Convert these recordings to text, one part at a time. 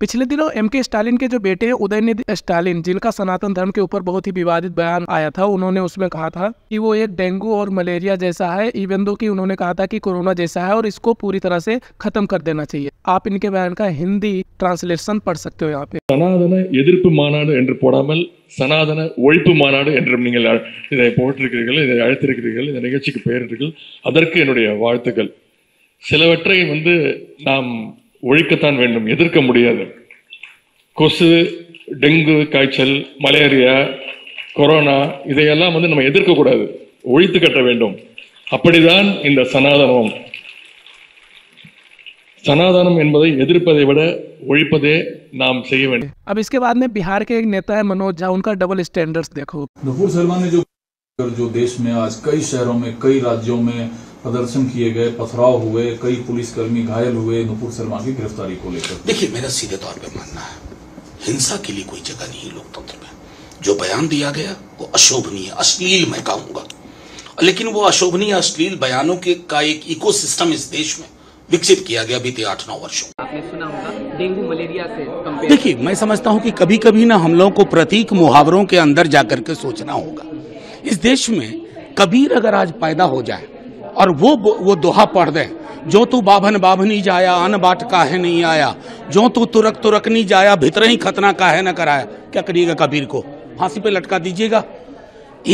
पिछले दिनों एम के स्टालिन के जो बेटे हैं उदयनिधि स्टालिन जिनका सनातन धर्म के ऊपर बहुत ही विवादित बयान आया था उन्होंने उसमें कहा था कि वो एक डेंगू और मलेरिया जैसा है इवन दो कि उन्होंने कहा था कि कोरोना जैसा है और इसको पूरी तरह से खत्म कर देना चाहिए आप इनके बयान का हिंदी ट्रांसलेशन पढ़ सकते हो यहाँ पे सनातन எதிர்ப்பு மாநாடு என்று போடாமல் சனாதன ஒழிப்பு மாநாடு என்றும் நீங்கள் இதை போட்டிருக்கிறீர்கள் இதை அழைத்திருக்கிறீர்கள் இந்த நிகழ்ச்சிக்கு பெயரிட்டீர்கள் அதற்கு என்னுடைய வாழ்த்துக்கள் சிலவற்றை வந்து நாம் ஒழிக்கத்தான் வேண்டும் எதிர்க்க முடியாது கொசு டெங்கு காய்ச்சல் மலேரியா கொரோனா இதையெல்லாம் வந்து நம்ம எதிர்க்கக்கூடாது ஒழித்து கட்ட வேண்டும் அப்படிதான் இந்த சனாதனம் सनातनम एदिरपे ओिपदे नाम सही अब इसके बाद में बिहार के एक नेता है मनोज झा उनका डबल स्टैंडर्ड्स देखो गफूर सलमान ने जो जो देश में आज कई शहरों में कई राज्यों में प्रदर्शन किए गए पथराव हुए कई पुलिसकर्मी घायल हुए नुपुर शर्मा की गिरफ्तारी को लेकर देखिए मेरा सीधे तौर पर मानना है हिंसा के लिए कोई जगह नहीं लोकतंत्र में जो बयान दिया गया वो अशोभनीय अश्लील मैं कहूंगा लेकिन वो अशोभनीय अश्लील बयानों के का एक इको इस देश में विकसित किया गया बीते आठ नौ वर्षो आपने सुना होगा डेंगू मलेरिया से देखिए मैं समझता हूँ कि कभी कभी ना हम लोगों को प्रतीक मुहावरों के अंदर जाकर के सोचना होगा इस देश में कबीर अगर आज पैदा हो जाए और वो वो दोहा पढ़ दे जो तू बाभन बाभनी जाया अन बाट का है नहीं आया जो तू तुरक तुरक नहीं जाया भितर ही खतना का है न कराया क्या करिएगा कबीर को फांसी पे लटका दीजिएगा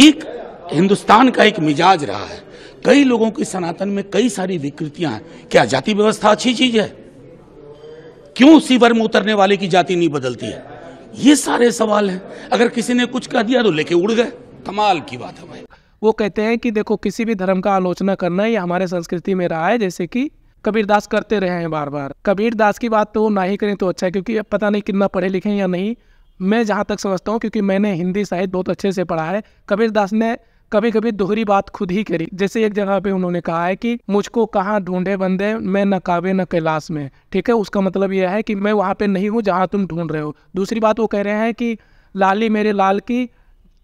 एक हिंदुस्तान का एक मिजाज रहा है कई लोगों की सनातन में कई सारी विकृतियां हैं क्या जाति व्यवस्था अच्छी चीज है क्यों सीवर में उतरने वाले की जाति नहीं बदलती है ये सारे सवाल हैं अगर किसी ने कुछ कह दिया तो लेके उड़ गए कमाल की बात है भाई वो कहते हैं कि देखो किसी भी धर्म का आलोचना करना ये हमारे संस्कृति में रहा है जैसे कि कबीर दास करते रहे हैं बार बार कबीर दास की बात तो वो ना ही करें तो अच्छा है क्योंकि पता नहीं कितना पढ़े लिखे हैं या नहीं मैं जहाँ तक समझता हूँ क्योंकि मैंने हिंदी साहित्य बहुत अच्छे से पढ़ा है कबीर दास ने कभी कभी दोहरी बात खुद ही करी जैसे एक जगह पे उन्होंने कहा है कि मुझको कहाँ ढूंढे बंदे मैं न काबे न कैलाश में ठीक है उसका मतलब यह है कि मैं वहाँ पे नहीं हूँ जहाँ तुम ढूंढ रहे हो दूसरी बात वो कह रहे हैं कि लाली मेरे लाल की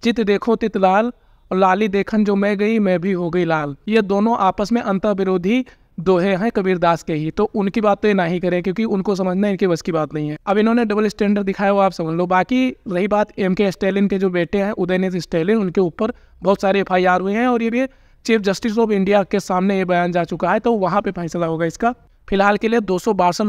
चित देखो तित लाल और लाली देखन जो मैं गई मैं भी हो गई लाल ये दोनों आपस में अंतर विरोधी दोहे हैं कबीरदास के ही तो उनकी बात तो ये ना ही करें क्योंकि उनको समझना इनके बस की बात नहीं है अब इन्होंने डबल स्टैंडर्ड दिखाया वो आप समझ लो बाकी रही बात एम के स्टेलिन के जो बेटे हैं उदयनिध स्टेलिन उनके ऊपर बहुत सारे एफ हुए हैं और ये भी चीफ जस्टिस ऑफ इंडिया के सामने ये बयान जा चुका है तो वहाँ पर फैसला होगा इसका फिलहाल के लिए दो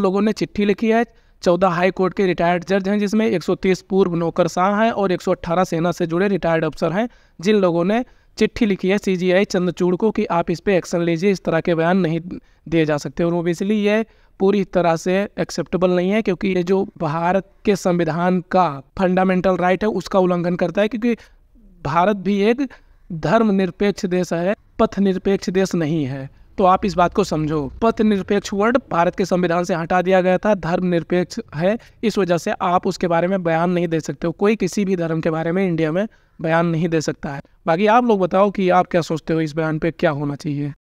लोगों ने चिट्ठी लिखी है चौदह हाई कोर्ट के रिटायर्ड जज हैं जिसमें 130 पूर्व नौकरशाह हैं और 118 सेना से जुड़े रिटायर्ड अफसर हैं जिन लोगों ने चिट्ठी लिखी है सीजीआई चंद्रचूड़ को कि आप इस पर एक्शन लीजिए इस तरह के बयान नहीं दिए जा सकते और ओबियसली ये पूरी तरह से एक्सेप्टेबल नहीं है क्योंकि ये जो भारत के संविधान का फंडामेंटल राइट है उसका उल्लंघन करता है क्योंकि भारत भी एक धर्मनिरपेक्ष देश है पथ निरपेक्ष देश नहीं है तो आप इस बात को समझो पथ निरपेक्ष वर्ड भारत के संविधान से हटा दिया गया था धर्म निरपेक्ष है इस वजह से आप उसके बारे में बयान नहीं दे सकते हो कोई किसी भी धर्म के बारे में इंडिया में बयान नहीं दे सकता है बाकी आप लोग बताओ कि आप क्या सोचते हो इस बयान पे क्या होना चाहिए